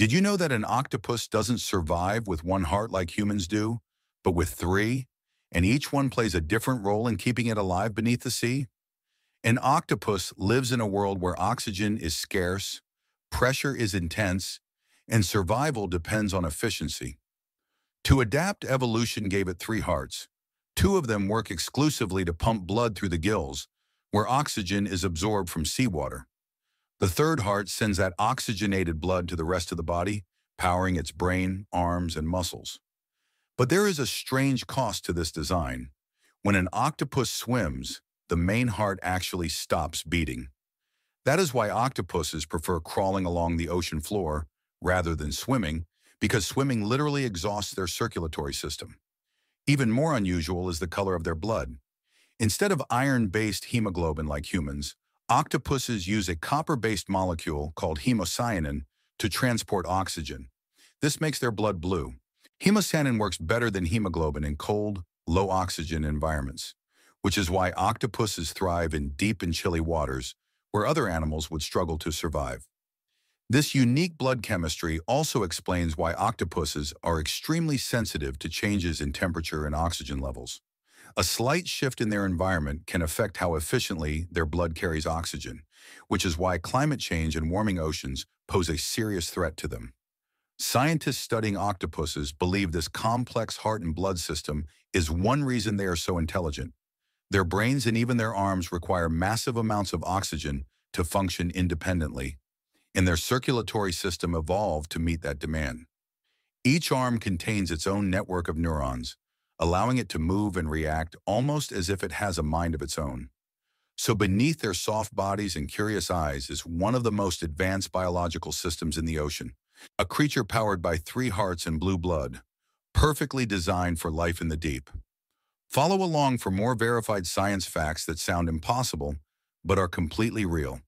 Did you know that an octopus doesn't survive with one heart like humans do, but with three? And each one plays a different role in keeping it alive beneath the sea? An octopus lives in a world where oxygen is scarce, pressure is intense, and survival depends on efficiency. To adapt, evolution gave it three hearts. Two of them work exclusively to pump blood through the gills, where oxygen is absorbed from seawater. The third heart sends that oxygenated blood to the rest of the body, powering its brain, arms, and muscles. But there is a strange cost to this design. When an octopus swims, the main heart actually stops beating. That is why octopuses prefer crawling along the ocean floor rather than swimming, because swimming literally exhausts their circulatory system. Even more unusual is the color of their blood. Instead of iron-based hemoglobin like humans, Octopuses use a copper-based molecule called hemocyanin to transport oxygen. This makes their blood blue. Hemocyanin works better than hemoglobin in cold, low-oxygen environments, which is why octopuses thrive in deep and chilly waters where other animals would struggle to survive. This unique blood chemistry also explains why octopuses are extremely sensitive to changes in temperature and oxygen levels. A slight shift in their environment can affect how efficiently their blood carries oxygen, which is why climate change and warming oceans pose a serious threat to them. Scientists studying octopuses believe this complex heart and blood system is one reason they are so intelligent. Their brains and even their arms require massive amounts of oxygen to function independently, and their circulatory system evolved to meet that demand. Each arm contains its own network of neurons, allowing it to move and react almost as if it has a mind of its own. So beneath their soft bodies and curious eyes is one of the most advanced biological systems in the ocean, a creature powered by three hearts and blue blood, perfectly designed for life in the deep. Follow along for more verified science facts that sound impossible, but are completely real.